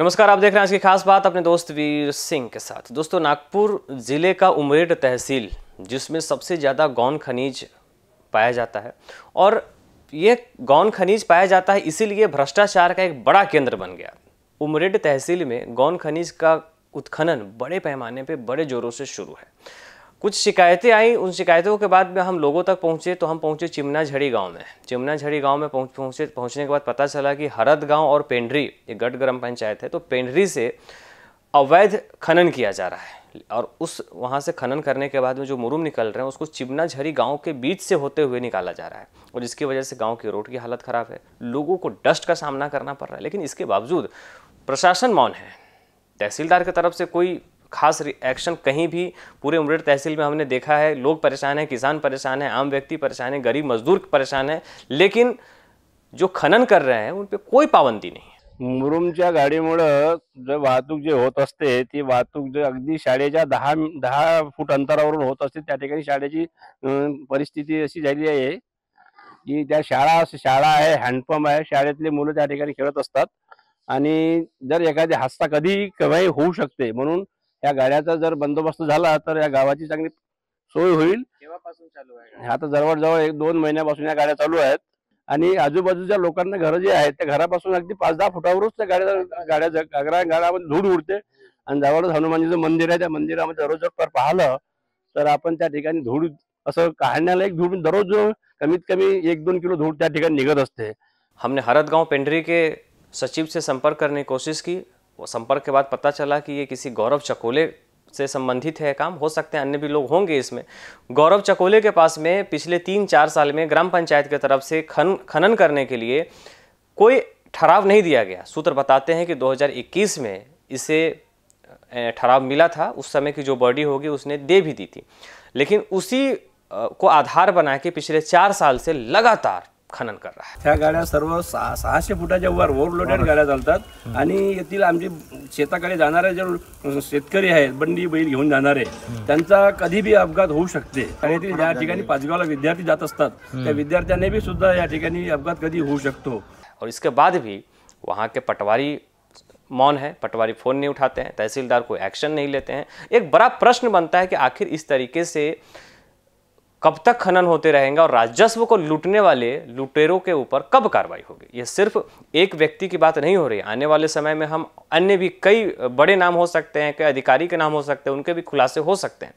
नमस्कार आप देख रहे हैं आज की खास बात अपने दोस्त वीर सिंह के साथ दोस्तों नागपुर ज़िले का उमरेड तहसील जिसमें सबसे ज़्यादा गौन खनिज पाया जाता है और ये गौन खनिज पाया जाता है इसीलिए भ्रष्टाचार का एक बड़ा केंद्र बन गया उमरेड तहसील में गौन खनिज का उत्खनन बड़े पैमाने पर बड़े जोरों से शुरू है कुछ शिकायतें आई उन शिकायतों के बाद में हम लोगों तक पहुंचे तो हम पहुंचे चिमना झड़ी गांव में चिमना झड़ी गांव में पहुंच पहुंचे पहुंचने के बाद पता चला कि हरद गांव और पेंडरी ये गढ़ ग्राम पंचायत है तो पेंडरी से अवैध खनन किया जा रहा है और उस वहाँ से खनन करने के बाद में जो मुरुम निकल रहे हैं उसको चिमना झड़ी गाँव के बीच से होते हुए निकाला जा रहा है और जिसकी वजह से गाँव की रोड की हालत ख़राब है लोगों को डस्ट का सामना करना पड़ रहा है लेकिन इसके बावजूद प्रशासन मौन है तहसीलदार की तरफ से कोई खास एक्शन कहीं भी पूरे उमरेड तहसील में हमने देखा है लोग परेशान हैं किसान परेशान हैं आम व्यक्ति परेशान हैं गरीब मजदूर परेशान हैं लेकिन जो खनन कर रहे हैं उन पर कोई पाबंदी नाही मुरुमच्या गाडीमुळं जे वाहतूक जे होत असते ती वाहतूक जे अगदी शाळेच्या दहा दहा फूट अंतरा होत असते त्या अं, की परिस्थिति अभी है कि शाला शाला है मुलं है शात खेळत असतात जर एखाद हादसा कभी केव्हाही होते शकते या गाड्याचा जर बंदोबस्त झाला तर या गावाची चांगली सोय होईल चालू आहे आता जवळजवळ एक दोन महिन्यापासून या गाड्या चालू आहेत आणि आजूबाजूच्या लोकांना घरं जे आहेत त्या घरापासून अगदी पाच दहा फुटावरच त्या गाड्या गाड्या गाड्यामध्ये धूड उडते आणि जवळच हनुमानजीचं मंदिर आहे त्या मंदिरामध्ये दररोज जर पाहिलं तर आपण त्या ठिकाणी धूळ असं काढण्याला एक धूड दररोज कमीत कमी एक दोन किलो धूळ त्या ठिकाणी निघत असते हमने हरदगाव पेंढरी के सचिव से संपर्क करने कोशिश की संपर्क के बाद पता चला कि ये किसी गौरव चकोले से संबंधित है काम हो सकते हैं अन्य भी लोग होंगे इसमें गौरव चकोले के पास में पिछले तीन चार साल में ग्राम पंचायत की तरफ से खन खनन करने के लिए कोई ठहराव नहीं दिया गया सूत्र बताते हैं कि 2021 में इसे ठहराव मिला था उस समय की जो बॉडी होगी उसने दे भी दी थी लेकिन उसी को आधार बना के पिछले चार साल से लगातार खनन कर रहा है त्या गाड्या सर्व सहाशे फुटा जो वर ओव्हरलोडेड गाड्या चालतात हम्म. आणि येथील शेताक जा रहे जो शेतकरी है बंडी बैल घेन जा रहे कभी भी अपघात होते ज्यादा पाचगा विद्यार्थी जता विद्या हम्म. त्या विद्यार्थ्यांनी बी सुद्धा या ठिकाणी अपघात कधी होऊ और इसके बाद भी वहाँ के पटवारी मौन है पटवारी फ़ोन नहीं उठाते हैं तहसीलदार कोई एक्शन नहीं लेते हैं एक बड़ा प्रश्न बनता है कि आखिर इस तरीके से कब तक खनन होते रहेंगे और राजस्व को लूटने वाले लुटेरों के ऊपर कब कार्रवाई होगी ये सिर्फ एक व्यक्ति की बात नहीं हो रही आने वाले समय में हम अन्य भी कई बड़े नाम हो सकते हैं कई अधिकारी के नाम हो सकते हैं उनके भी खुलासे हो सकते हैं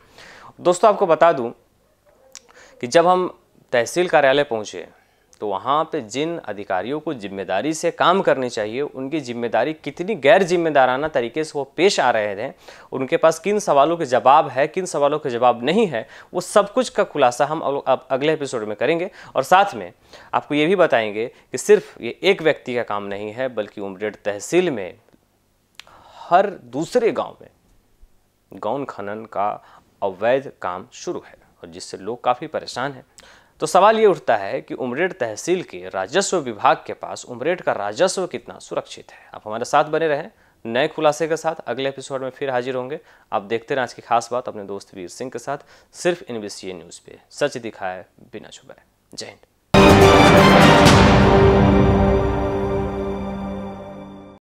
दोस्तों आपको बता दूं कि जब हम तहसील कार्यालय पहुंचे तो वहाँ पे जिन अधिकारियों को जिम्मेदारी से काम करनी चाहिए उनकी जिम्मेदारी कितनी गैर जिम्मेदाराना तरीके से वो पेश आ रहे थे उनके पास किन सवालों के जवाब है किन सवालों के जवाब नहीं है वो सब कुछ का खुलासा हम अगले एपिसोड में करेंगे और साथ में आपको ये भी बताएंगे कि सिर्फ ये एक व्यक्ति का काम नहीं है बल्कि उमरेड तहसील में हर दूसरे गाँव में गौन खनन का अवैध काम शुरू है और जिससे लोग काफ़ी परेशान हैं तो सवाल ये उठता है कि उमरेड तहसील के राजस्व विभाग के पास उमरेड का राजस्व कितना सुरक्षित है आप हमारे साथ बने रहें नए खुलासे के साथ अगले एपिसोड में फिर हाजिर होंगे आप देखते रहें आज की खास बात अपने दोस्त वीर सिंह के साथ सिर्फ इन न्यूज़ पे सच दिखाए बिना छुपाए जय हिंद